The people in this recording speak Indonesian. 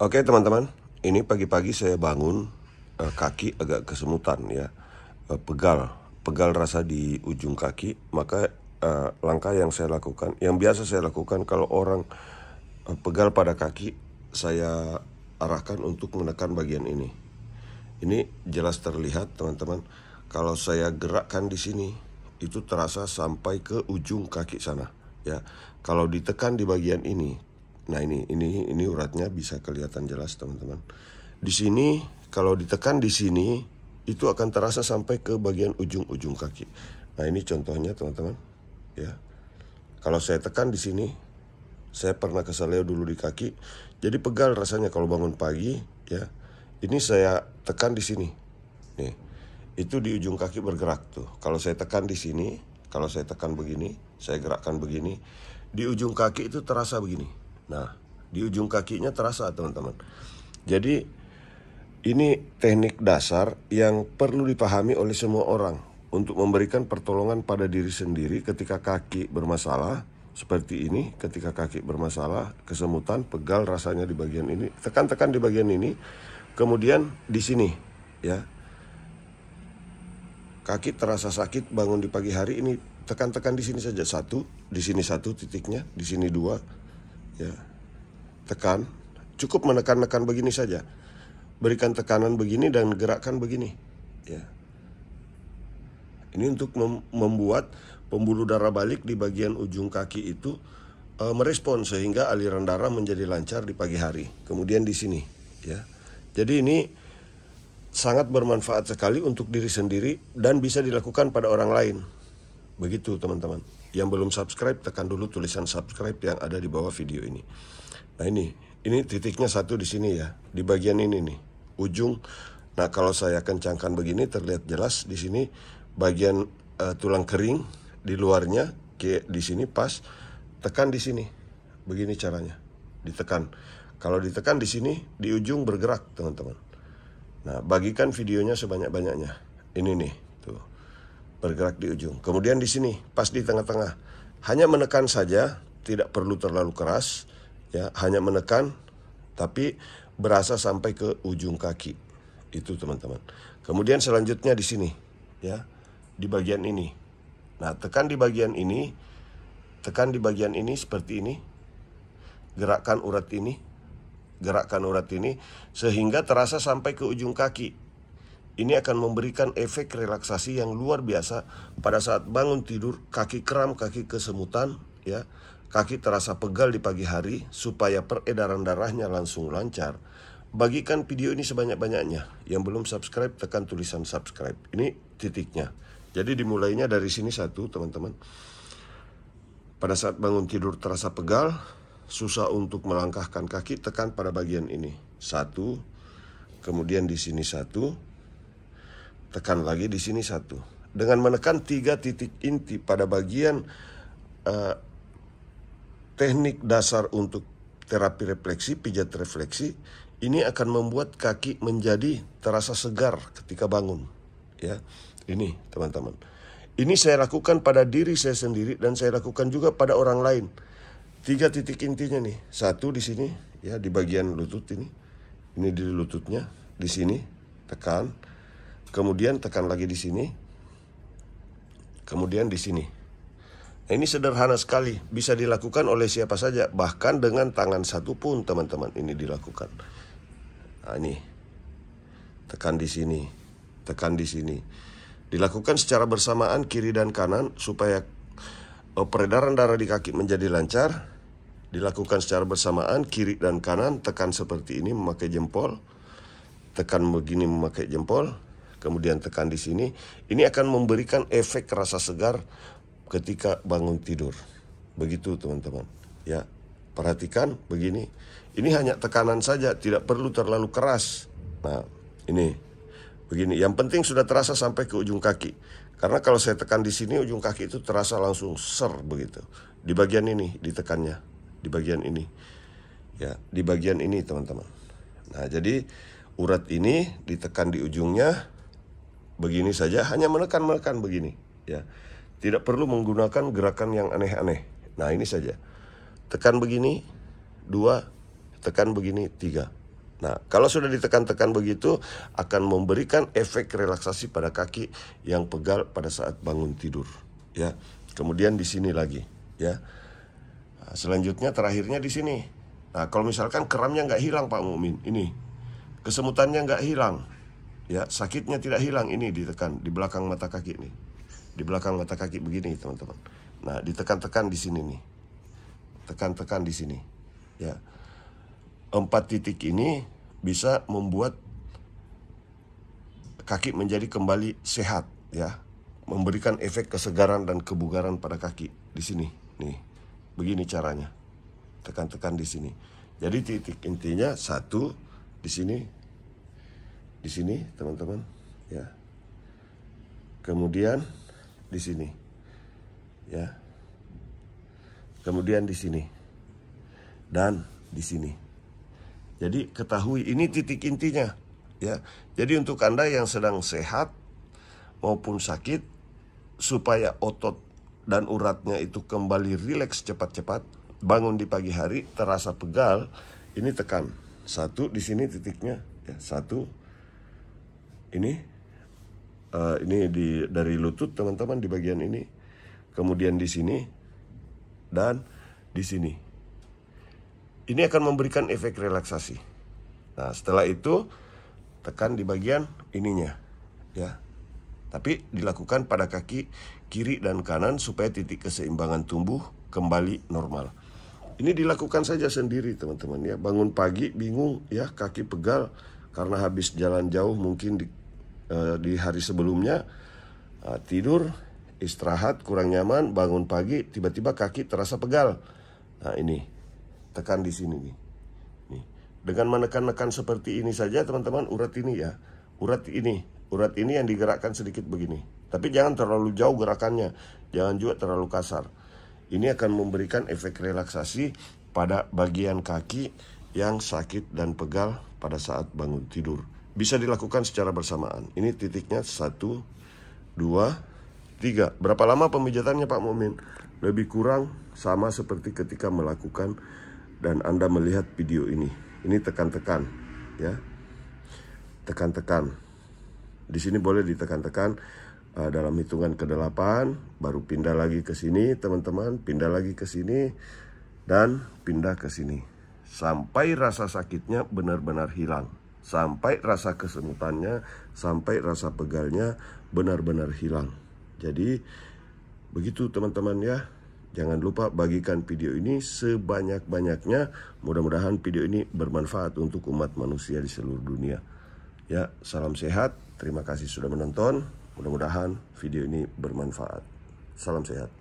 Oke teman-teman, ini pagi-pagi saya bangun uh, kaki agak kesemutan ya, uh, pegal, pegal rasa di ujung kaki. Maka uh, langkah yang saya lakukan, yang biasa saya lakukan kalau orang uh, pegal pada kaki, saya arahkan untuk menekan bagian ini. Ini jelas terlihat teman-teman. Kalau saya gerakkan di sini, itu terasa sampai ke ujung kaki sana ya. Kalau ditekan di bagian ini, Nah ini ini ini uratnya bisa kelihatan jelas teman-teman. Di sini kalau ditekan di sini itu akan terasa sampai ke bagian ujung-ujung kaki. Nah ini contohnya teman-teman ya. Kalau saya tekan di sini saya pernah kesaleo dulu di kaki jadi pegal rasanya kalau bangun pagi ya. Ini saya tekan di sini. Nih. Itu di ujung kaki bergerak tuh. Kalau saya tekan di sini, kalau saya tekan begini, saya gerakkan begini, di ujung kaki itu terasa begini Nah, di ujung kakinya terasa teman-teman. Jadi ini teknik dasar yang perlu dipahami oleh semua orang untuk memberikan pertolongan pada diri sendiri ketika kaki bermasalah seperti ini ketika kaki bermasalah kesemutan pegal rasanya di bagian ini tekan-tekan di bagian ini kemudian di sini ya kaki terasa sakit bangun di pagi hari ini tekan-tekan di sini saja satu di sini satu titiknya di sini dua ya tekan cukup menekan-nekan begini saja berikan tekanan begini dan gerakkan begini ya ini untuk mem membuat pembuluh darah balik di bagian ujung kaki itu e, merespon sehingga aliran darah menjadi lancar di pagi hari kemudian di sini ya jadi ini sangat bermanfaat sekali untuk diri sendiri dan bisa dilakukan pada orang lain begitu teman-teman yang belum subscribe tekan dulu tulisan subscribe yang ada di bawah video ini. Nah ini, ini titiknya satu di sini ya, di bagian ini nih, ujung. Nah kalau saya kencangkan begini terlihat jelas di sini bagian uh, tulang kering di luarnya kayak di sini pas tekan di sini. Begini caranya, ditekan. Kalau ditekan di sini di ujung bergerak teman-teman. Nah bagikan videonya sebanyak-banyaknya. Ini nih tuh bergerak di ujung. Kemudian di sini, pas di tengah-tengah. Hanya menekan saja, tidak perlu terlalu keras. ya Hanya menekan, tapi berasa sampai ke ujung kaki. Itu teman-teman. Kemudian selanjutnya di sini, ya di bagian ini. Nah, tekan di bagian ini, tekan di bagian ini seperti ini. Gerakkan urat ini, gerakkan urat ini sehingga terasa sampai ke ujung kaki ini akan memberikan efek relaksasi yang luar biasa pada saat bangun tidur, kaki kram, kaki kesemutan, ya, kaki terasa pegal di pagi hari supaya peredaran darahnya langsung lancar. Bagikan video ini sebanyak-banyaknya. Yang belum subscribe tekan tulisan subscribe. Ini titiknya. Jadi dimulainya dari sini satu, teman-teman. Pada saat bangun tidur terasa pegal, susah untuk melangkahkan kaki, tekan pada bagian ini. Satu, kemudian di sini satu, tekan lagi di sini satu dengan menekan tiga titik inti pada bagian uh, teknik dasar untuk terapi refleksi pijat refleksi ini akan membuat kaki menjadi terasa segar ketika bangun ya ini teman-teman ini saya lakukan pada diri saya sendiri dan saya lakukan juga pada orang lain tiga titik intinya nih satu di sini ya di bagian lutut ini ini di lututnya di sini tekan kemudian tekan lagi di sini, kemudian di sini. Nah, ini sederhana sekali, bisa dilakukan oleh siapa saja, bahkan dengan tangan satu pun teman-teman ini dilakukan. Nah, ini tekan di sini, tekan di sini. Dilakukan secara bersamaan kiri dan kanan supaya eh, peredaran darah di kaki menjadi lancar. Dilakukan secara bersamaan kiri dan kanan tekan seperti ini memakai jempol, tekan begini memakai jempol, kemudian tekan di sini, ini akan memberikan efek rasa segar ketika bangun tidur. Begitu teman-teman. Ya, perhatikan begini. Ini hanya tekanan saja, tidak perlu terlalu keras. Nah, ini begini. Yang penting sudah terasa sampai ke ujung kaki. Karena kalau saya tekan di sini ujung kaki itu terasa langsung ser begitu. Di bagian ini ditekannya, di bagian ini. Ya, di bagian ini teman-teman. Nah, jadi urat ini ditekan di ujungnya begini saja hanya menekan-menekan begini ya. Tidak perlu menggunakan gerakan yang aneh-aneh. Nah, ini saja. Tekan begini, dua, tekan begini, tiga. Nah, kalau sudah ditekan-tekan begitu akan memberikan efek relaksasi pada kaki yang pegal pada saat bangun tidur, ya. Kemudian di sini lagi, ya. Nah, selanjutnya terakhirnya di sini. Nah, kalau misalkan keramnya nggak hilang Pak Mumin, ini kesemutannya nggak hilang, ya sakitnya tidak hilang ini ditekan di belakang mata kaki nih di belakang mata kaki begini teman-teman nah ditekan-tekan di sini nih tekan-tekan di sini ya empat titik ini bisa membuat kaki menjadi kembali sehat ya memberikan efek kesegaran dan kebugaran pada kaki di sini nih begini caranya tekan-tekan di sini jadi titik intinya satu di sini di sini teman-teman ya kemudian di sini ya kemudian di sini dan di sini jadi ketahui ini titik intinya ya jadi untuk anda yang sedang sehat maupun sakit supaya otot dan uratnya itu kembali rileks cepat-cepat bangun di pagi hari terasa pegal ini tekan satu di sini titiknya ya satu ini uh, ini di dari lutut teman-teman di bagian ini kemudian di sini dan di sini ini akan memberikan efek relaksasi nah setelah itu tekan di bagian ininya ya tapi dilakukan pada kaki kiri dan kanan supaya titik keseimbangan tumbuh kembali normal. Ini dilakukan saja sendiri teman-teman ya. Bangun pagi bingung ya kaki pegal karena habis jalan jauh mungkin di Eh, di hari sebelumnya eh, tidur istirahat kurang nyaman bangun pagi tiba-tiba kaki terasa pegal nah ini tekan di sini nih nih dengan menekan-nekan seperti ini saja teman-teman urat ini ya urat ini urat ini yang digerakkan sedikit begini tapi jangan terlalu jauh gerakannya jangan juga terlalu kasar ini akan memberikan efek relaksasi pada bagian kaki yang sakit dan pegal pada saat bangun tidur bisa dilakukan secara bersamaan. Ini titiknya satu, dua, tiga. Berapa lama pemijatannya Pak Mumin? Lebih kurang sama seperti ketika melakukan dan Anda melihat video ini. Ini tekan-tekan, ya. Tekan-tekan. Di sini boleh ditekan-tekan uh, dalam hitungan ke-8, baru pindah lagi ke sini, teman-teman, pindah lagi ke sini dan pindah ke sini. Sampai rasa sakitnya benar-benar hilang sampai rasa kesemutannya, sampai rasa pegalnya benar-benar hilang. Jadi begitu teman-teman ya. Jangan lupa bagikan video ini sebanyak-banyaknya. Mudah-mudahan video ini bermanfaat untuk umat manusia di seluruh dunia. Ya, salam sehat. Terima kasih sudah menonton. Mudah-mudahan video ini bermanfaat. Salam sehat.